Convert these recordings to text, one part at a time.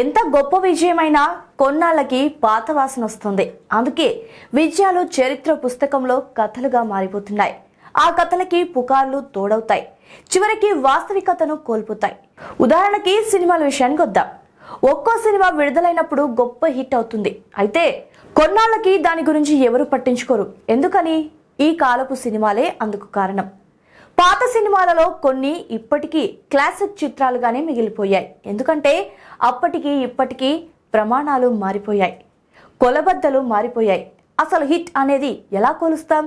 ఎంత గొప్ప విజయమైనా కొన్నాళ్ళకి పాత వాసన వస్తుంది అందుకే విజయాలు చరిత్ర పుస్తకంలో కథలుగా మారిపోతున్నాయి ఆ కథలకి పుకార్లు తోడవుతాయి చివరికి వాస్తవికతను కోల్పోతాయి ఉదాహరణకి సినిమాల విషయానికి వద్దాం ఒక్కో సినిమా విడుదలైనప్పుడు గొప్ప హిట్ అవుతుంది అయితే కొన్నాళ్ళకి దాని గురించి ఎవరు పట్టించుకోరు ఎందుకని ఈ కాలపు సినిమాలే అందుకు కారణం పాత సినిమాలలో కొన్ని ఇప్పటికీ క్లాసిక్ చిత్రాలుగానే మిగిలిపోయాయి ఎందుకంటే అప్పటికి ఇప్పటికీ ప్రమాణాలు మారిపోయాయి కొలబద్దలు మారిపోయాయి అసలు హిట్ అనేది ఎలా కొలుస్తాం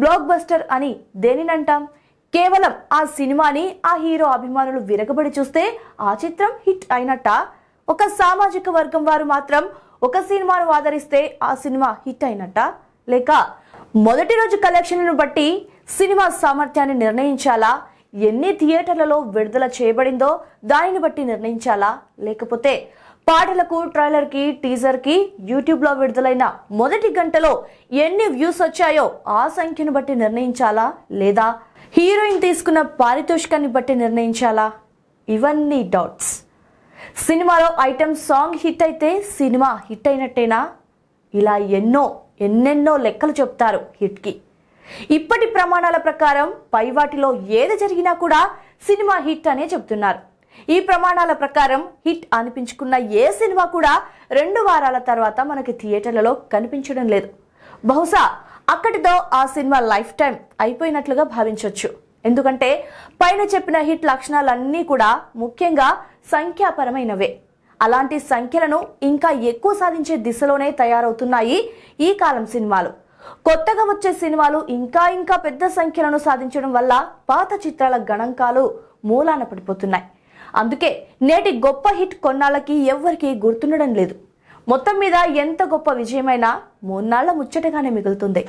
బ్లాక్ బస్టర్ అని దేనినంటాం కేవలం ఆ సినిమాని ఆ హీరో అభిమానులు విరగబడి చూస్తే ఆ చిత్రం హిట్ అయినట్ట ఒక సామాజిక వర్గం వారు మాత్రం ఒక సినిమాను ఆదరిస్తే ఆ సినిమా హిట్ అయినట్ట లేక మొదటి రోజు కలెక్షన్లను బట్టి సినిమా సామర్థ్యాన్ని నిర్ణయించాలా ఎన్ని థియేటర్లలో విడుదల చేయబడిందో దానిని బట్టి నిర్ణయించాలా లేకపోతే పాటలకు ట్రైలర్కి టీజర్కి యూట్యూబ్లో విడుదలైన మొదటి గంటలో ఎన్ని వ్యూస్ వచ్చాయో ఆ సంఖ్యను బట్టి నిర్ణయించాలా లేదా హీరోయిన్ తీసుకున్న పారితోషికాన్ని బట్టి నిర్ణయించాలా ఇవన్నీ డౌట్స్ సినిమాలో ఐటమ్ సాంగ్ హిట్ అయితే సినిమా హిట్ అయినట్టేనా ఇలా ఎన్నో ఎన్నెన్నో లెక్కలు చెప్తారు హిట్కి ఇప్పటి ప్రమాణాల ప్రకారం పై వాటిలో ఏది జరిగినా కూడా సినిమా హిట్ అనే చెబుతున్నారు ఈ ప్రమాణాల ప్రకారం హిట్ అనిపించుకున్న ఏ సినిమా కూడా రెండు వారాల తర్వాత మనకి థియేటర్లలో కనిపించడం లేదు బహుశా అక్కడితో ఆ సినిమా లైఫ్ టైం అయిపోయినట్లుగా భావించవచ్చు ఎందుకంటే పైన చెప్పిన హిట్ లక్షణాలన్నీ కూడా ముఖ్యంగా సంఖ్యాపరమైనవే అలాంటి సంఖ్యలను ఇంకా ఎక్కువ సాధించే దిశలోనే తయారవుతున్నాయి ఈ కాలం సినిమాలు కొత్తగా వచ్చే సినిమాలు ఇంకా ఇంకా పెద్ద సంఖ్యలను సాధించడం వల్ల పాత చిత్రాల గణాంకాలు మూలాన పడిపోతున్నాయి అందుకే నేటి గొప్ప హిట్ కొన్నాళ్ళకి ఎవ్వరికీ గుర్తుండడం లేదు మొత్తం మీద ఎంత గొప్ప విజయమైనా మూన్నాళ్ల ముచ్చటగానే మిగులుతుంది